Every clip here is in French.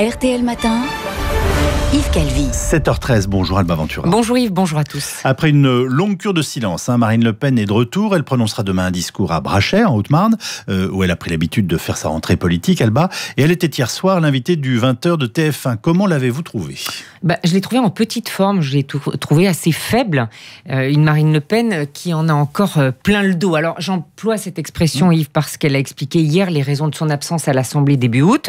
RTL Matin. Yves Calvi. 7h13, bonjour Alba Ventura. Bonjour Yves, bonjour à tous. Après une longue cure de silence, hein, Marine Le Pen est de retour. Elle prononcera demain un discours à Brachet, en Haute-Marne, euh, où elle a pris l'habitude de faire sa rentrée politique, Alba. Et elle était hier soir l'invitée du 20h de TF1. Comment l'avez-vous trouvée bah, Je l'ai trouvée en petite forme, je l'ai trouvée assez faible. Euh, une Marine Le Pen qui en a encore euh, plein le dos. Alors j'emploie cette expression, mm. Yves, parce qu'elle a expliqué hier les raisons de son absence à l'Assemblée début août.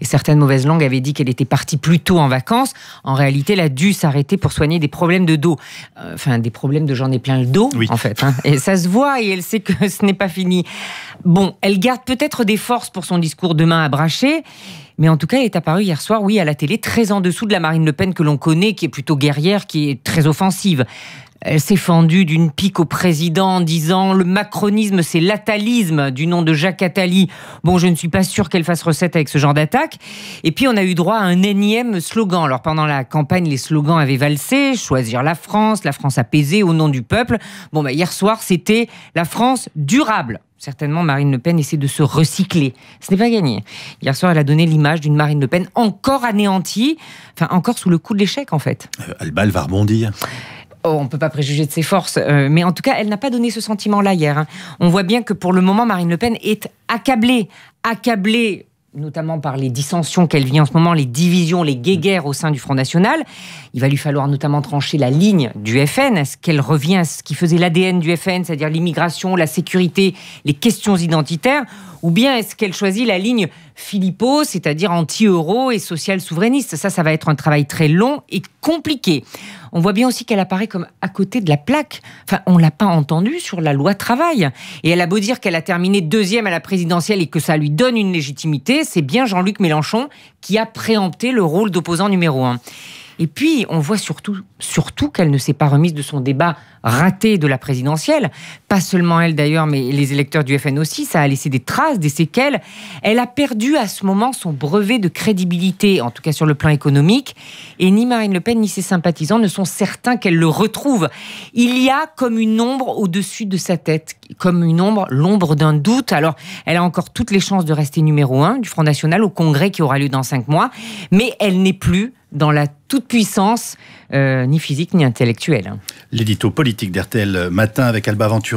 Et certaines mauvaises langues avaient dit qu'elle était partie plus tôt en vacances. En réalité, elle a dû s'arrêter pour soigner des problèmes de dos. Euh, enfin, des problèmes de j'en ai plein le dos, en fait. Hein. Et ça se voit et elle sait que ce n'est pas fini. Bon, elle garde peut-être des forces pour son discours demain à Braché. Mais en tout cas, elle est apparue hier soir, oui, à la télé, très en dessous de la Marine Le Pen que l'on connaît, qui est plutôt guerrière, qui est très offensive. Elle s'est fendue d'une pique au président en disant le macronisme, c'est l'atalisme du nom de Jacques Attali. Bon, je ne suis pas sûr qu'elle fasse recette avec ce genre d'attaque. Et puis, on a eu droit à un énième slogan. Alors, pendant la campagne, les slogans avaient valsé choisir la France, la France apaisée au nom du peuple. Bon, bah, hier soir, c'était la France durable. Certainement, Marine Le Pen essaie de se recycler. Ce n'est pas gagné. Hier soir, elle a donné l'image d'une Marine Le Pen encore anéantie, enfin encore sous le coup de l'échec en fait. Euh, va rebondir. Oh, on ne peut pas préjuger de ses forces, euh, mais en tout cas, elle n'a pas donné ce sentiment-là hier. Hein. On voit bien que pour le moment, Marine Le Pen est accablée, accablée notamment par les dissensions qu'elle vit en ce moment, les divisions, les guéguerres au sein du Front National. Il va lui falloir notamment trancher la ligne du FN, est ce qu'elle revient à ce qui faisait l'ADN du FN, c'est-à-dire l'immigration, la sécurité, les questions identitaires, ou bien est-ce qu'elle choisit la ligne Filippo, c'est-à-dire anti-euro et social souverainiste. Ça, ça va être un travail très long et compliqué. On voit bien aussi qu'elle apparaît comme à côté de la plaque. Enfin, on l'a pas entendu sur la loi travail. Et elle a beau dire qu'elle a terminé deuxième à la présidentielle et que ça lui donne une légitimité, c'est bien Jean-Luc Mélenchon qui a préempté le rôle d'opposant numéro un. Et puis, on voit surtout, surtout qu'elle ne s'est pas remise de son débat raté de la présidentielle. Pas seulement elle d'ailleurs, mais les électeurs du FN aussi. Ça a laissé des traces, des séquelles. Elle a perdu à ce moment son brevet de crédibilité, en tout cas sur le plan économique. Et ni Marine Le Pen ni ses sympathisants ne sont certains qu'elle le retrouve. Il y a comme une ombre au-dessus de sa tête, comme une ombre, l'ombre d'un doute. Alors, elle a encore toutes les chances de rester numéro un du Front National au congrès qui aura lieu dans cinq mois, mais elle n'est plus dans la toute-puissance, euh, ni physique ni intellectuelle. L'édito politique d'RTL Matin avec Alba Ventura.